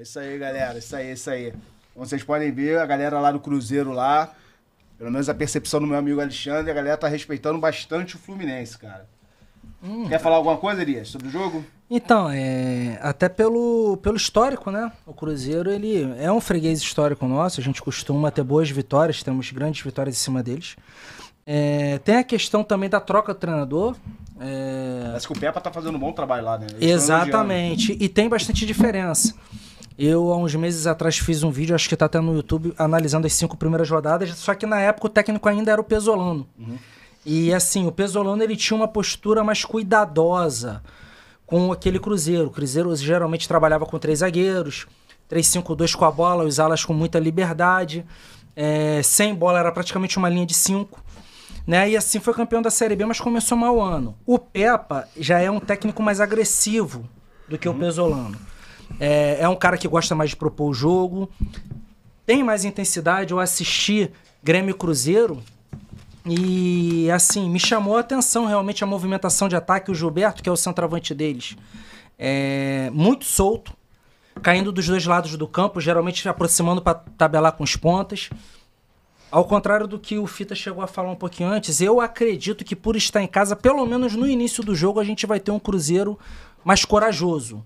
Isso aí, galera. Isso aí, isso aí. Como vocês podem ver, a galera lá do Cruzeiro lá, pelo menos a percepção do meu amigo Alexandre, a galera tá respeitando bastante o Fluminense, cara. Hum. Quer falar alguma coisa, Elias, sobre o jogo? Então, é, até pelo, pelo histórico, né? O Cruzeiro ele é um freguês histórico nosso, a gente costuma ter boas vitórias, temos grandes vitórias em cima deles. É, tem a questão também da troca do treinador. É... Parece que o Pepa tá fazendo um bom trabalho lá, né? Exatamente, e tem bastante diferença. Eu, há uns meses atrás, fiz um vídeo, acho que tá até no YouTube, analisando as cinco primeiras rodadas, só que na época o técnico ainda era o Pesolano. Uhum. E assim, o Pesolano ele tinha uma postura mais cuidadosa com aquele Cruzeiro. O Cruzeiro geralmente trabalhava com três zagueiros, 3-5-2 com a bola, os alas com muita liberdade. É, sem bola era praticamente uma linha de cinco. Né? E assim foi campeão da Série B, mas começou mal o ano. O Pepa já é um técnico mais agressivo do que uhum. o Pesolano. É, é um cara que gosta mais de propor o jogo. Tem mais intensidade. Eu assisti Grêmio Cruzeiro. E assim, me chamou a atenção realmente a movimentação de ataque. O Gilberto, que é o centroavante deles, é muito solto, caindo dos dois lados do campo, geralmente aproximando para tabelar com as pontas. Ao contrário do que o Fita chegou a falar um pouquinho antes, eu acredito que por estar em casa, pelo menos no início do jogo, a gente vai ter um Cruzeiro mais corajoso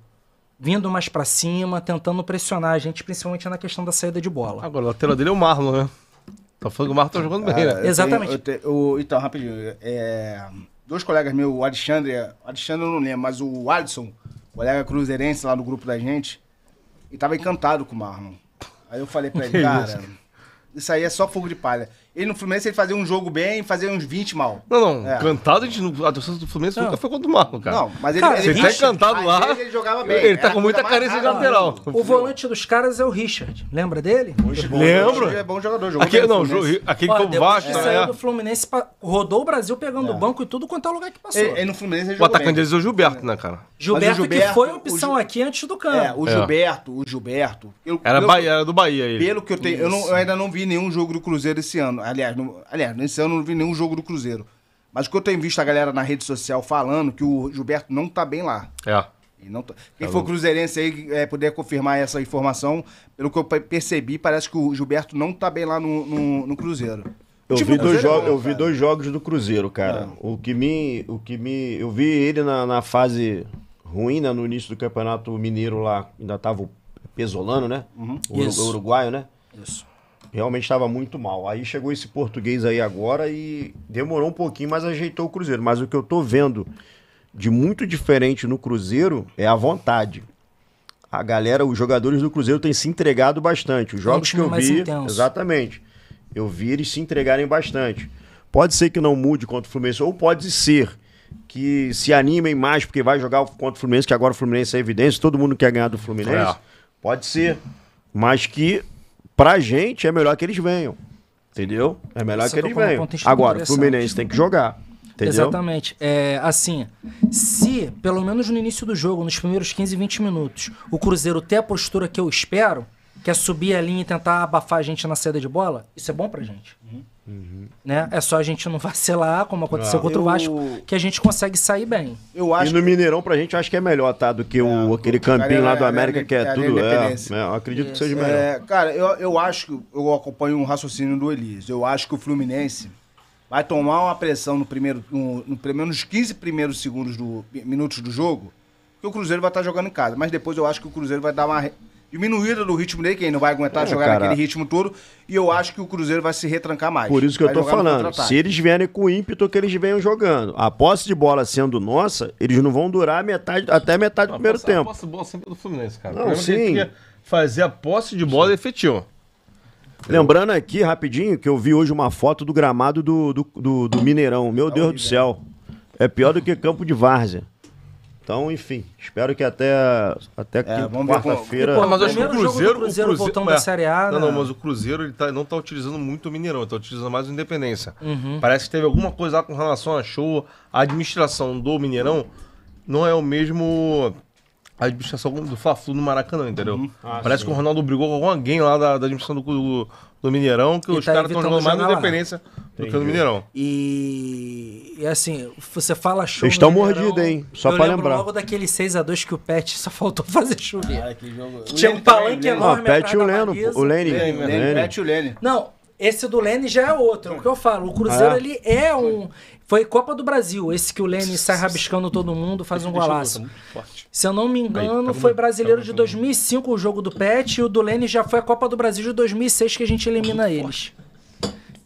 vindo mais para cima, tentando pressionar a gente, principalmente na questão da saída de bola. Agora, o lateral dele é o Marlon, né? Tá falando que o Marlon tá jogando bem, né? Exatamente. o, então, rapidinho. É, dois colegas meus, o Alexandre, Alexandre eu não lembro, mas o Alisson, colega cruzeirense lá no grupo da gente, e tava encantado com o Marlon. Aí eu falei pra ele, cara, isso aí é só fogo de palha ele no Fluminense ele fazia um jogo bem fazia uns 20 mal. Não, não. É. Cantado, a, gente, a torcida do Fluminense não. nunca foi contra o mal, cara. Não, mas ele, cara, ele, tá ele tá cantado lá. Ele jogava bem. Ele tá é, com muita carência de lateral. O volante dos caras é o Richard. Lembra dele? Hoje, é Lembro. é bom jogador. Jogou aquele não, aquele que eu baixo. Ele saiu né? do Fluminense, rodou o Brasil pegando o é. banco e tudo quanto é lugar que passou. Ele, no Fluminense ele jogou. O atacante deles é o Gilberto, né, cara? Gilberto, que foi opção aqui antes do campo. É, o Gilberto, o Gilberto. Era do Bahia ele. Pelo que eu tenho. Eu ainda não vi nenhum jogo do Cruzeiro esse ano aliás, não, aliás, nesse ano eu não vi nenhum jogo do Cruzeiro. Mas o que eu tenho visto a galera na rede social falando que o Gilberto não tá bem lá. É. Tá-, tá... Quem for cruzeirense aí é, puder confirmar essa informação, pelo que eu percebi, parece que o Gilberto não tá bem lá no, no, no Cruzeiro. Eu, tipo, vi, dois jogos, eu vi dois jogos do Cruzeiro, cara. Ah. O que me. O que me. Eu vi ele na, na fase ruim, né, no início do Campeonato Mineiro lá. Ainda tava o Pesolano, né? Uhum. O Isso. uruguaio, né? Isso. Realmente estava muito mal. Aí chegou esse português aí agora e demorou um pouquinho, mas ajeitou o Cruzeiro. Mas o que eu tô vendo de muito diferente no Cruzeiro é a vontade. A galera, os jogadores do Cruzeiro têm se entregado bastante. Os jogos que eu vi, intenso. exatamente. Eu vi eles se entregarem bastante. Pode ser que não mude contra o Fluminense, ou pode ser que se animem mais, porque vai jogar contra o Fluminense, que agora o Fluminense é evidência, todo mundo quer ganhar do Fluminense. É. Pode ser. Mas que Pra gente é melhor que eles venham. Entendeu? É melhor que eles venham. Agora, o Fluminense tem que jogar. Entendeu? Exatamente. É, assim, se, pelo menos no início do jogo, nos primeiros 15, 20 minutos, o Cruzeiro ter a postura que eu espero, quer subir a linha e tentar abafar a gente na saída de bola, isso é bom pra gente. Uhum. Né? É só a gente não vacilar, como aconteceu ah, contra o Vasco, que a gente consegue sair bem. Eu acho e no que... Mineirão, pra gente, acho que é melhor, tá? Do que é, o, aquele campinho lá é do América, que é, é tudo. É, é acredito isso. que seja melhor. cara, eu, eu acho que eu acompanho um raciocínio do Elise. Eu acho que o Fluminense vai tomar uma pressão no primeiro, no, no pelo menos 15 primeiros segundos do, minutos do jogo, que o Cruzeiro vai estar tá jogando em casa. Mas depois eu acho que o Cruzeiro vai dar uma diminuída do ritmo dele, que ele não vai aguentar é, jogar cara. naquele ritmo todo. E eu acho que o Cruzeiro vai se retrancar mais. Por isso que vai eu tô falando. Se eles vierem com o ímpeto que eles venham jogando, a posse de bola sendo nossa, eles não vão durar metade, até metade do primeiro tempo. A posse de bola sempre é do Fluminense, cara. Não, sim. Que fazer a posse de bola efetiva. Lembrando aqui, rapidinho, que eu vi hoje uma foto do gramado do, do, do, do Mineirão. Meu tá Deus do céu. É pior do que campo de várzea. Então, enfim, espero que até, até é, quarta-feira. Mas eu acho que o Cruzeiro. O Cruzeiro voltando é, da Série A. Não, né? não, mas o Cruzeiro ele tá, não está utilizando muito o Mineirão, está utilizando mais o Independência. Uhum. Parece que teve alguma coisa lá com relação a show. A administração do Mineirão não é o mesmo a administração do Fla-Flu no Maracanã, entendeu? Uhum. Ah, Parece sim. que o Ronaldo brigou com alguém lá da, da administração do, do, do Mineirão, que e os tá caras estão jogando mais na Independência do que no Mineirão. E, e assim, você fala show. Eles estão mordidos, hein? Só eu pra lembrar. logo daquele 6x2 que o Pet só faltou fazer chover. Ah, que jogo. Que tinha um palanque né? enorme. Não, Pet e o Leno. O Lene. Pet e o Lene. Não, esse do Lene já é outro. É o que eu falo. O Cruzeiro, ah, ele é um. Foi Copa do Brasil, esse que o Lene sai rabiscando todo mundo, faz um golaço. Se eu não me tá engano, foi tá brasileiro de 2005 o jogo do Pet e o do Lene já foi a Copa do Brasil de 2006 que a gente elimina eles.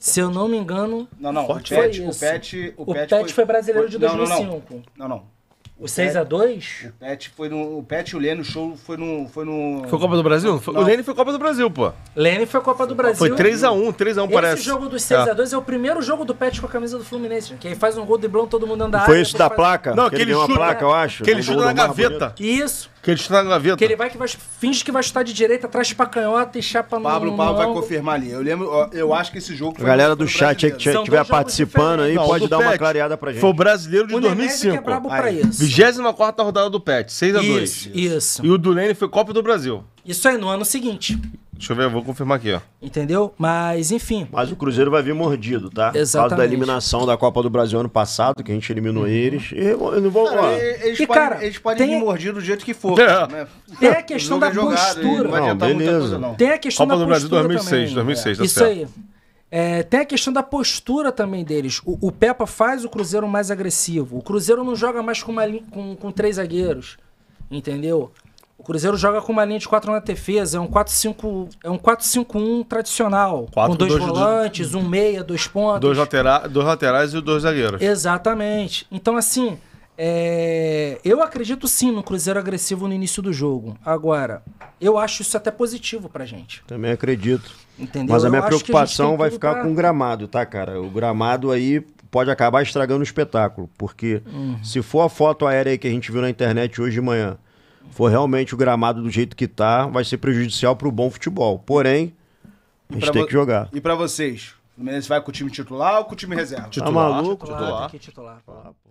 Se eu não me engano. Não, não, o Pet, o Pet, o Pet, o Pet foi, foi brasileiro de 2005. Não, não, não. não, não. O 6x2? O Pet foi no. O Pet e o Lênin, o show foi no. Foi no. Foi Copa do Brasil? Não. O Lênin foi Copa do Brasil, pô. Lênin foi Copa do Brasil. Foi 3x1, 3x1 parece. Esse jogo dos 6x2 é. é. o primeiro jogo do Pet com a camisa do Fluminense, que aí faz um gol de blão todo mundo andando. Foi isso da placa? Não, aquele chute. placa, eu né? acho. Aquele chute na gaveta. Isso. Que ele chuta na gaveta. Que ele vai que vai, finge que vai chutar de direita, atrás pra canhota e chapa no. Pablo, no Pablo vai confirmar ali. Eu lembro, eu acho que esse jogo foi. Galera do chat aí que estiver participando aí, pode dar uma clareada pra gente. Foi o brasileiro de 2005. O É brabo pra isso. 24 rodada do PET, 6x2. Isso, isso. E o Dulene foi Copa do Brasil. Isso aí, no ano seguinte. Deixa eu ver, eu vou confirmar aqui, ó. Entendeu? Mas, enfim. Mas o Cruzeiro vai vir mordido, tá? Exatamente. Por causa da eliminação da Copa do Brasil ano passado, que a gente eliminou uhum. eles. E eu não vou. Cara, eles, e, podem, cara, eles podem tem... vir mordido do jeito que for. É. Né? Tem a questão da jogado, postura. Não, não, beleza. Coisa, não. Tem a questão Copa da postura. Copa do Brasil 2006, também, 2006, é. Né? tá Isso certo. aí. É, tem a questão da postura também deles. O, o Peppa faz o Cruzeiro mais agressivo. O Cruzeiro não joga mais com, uma, com, com três zagueiros. Entendeu? O Cruzeiro joga com uma linha de quatro na defesa, é um 4-5, é um 1 tradicional, quatro, com dois, dois volantes, dois, um meia, dois pontos. Dois, latera dois laterais e dois zagueiros. Exatamente. Então assim, é, eu acredito sim no Cruzeiro agressivo no início do jogo. Agora, eu acho isso até positivo pra gente. Também acredito. Entendeu? Mas a minha eu preocupação a vai ficar pra... com o gramado, tá, cara? O gramado aí pode acabar estragando o espetáculo. Porque uhum. se for a foto aérea que a gente viu na internet hoje de manhã, for realmente o gramado do jeito que tá, vai ser prejudicial pro bom futebol. Porém, a gente tem que jogar. E para vocês? O Fluminense vai com o time titular ou com o time reserva? Titular. Tá maluco? Titular. Titular. titular.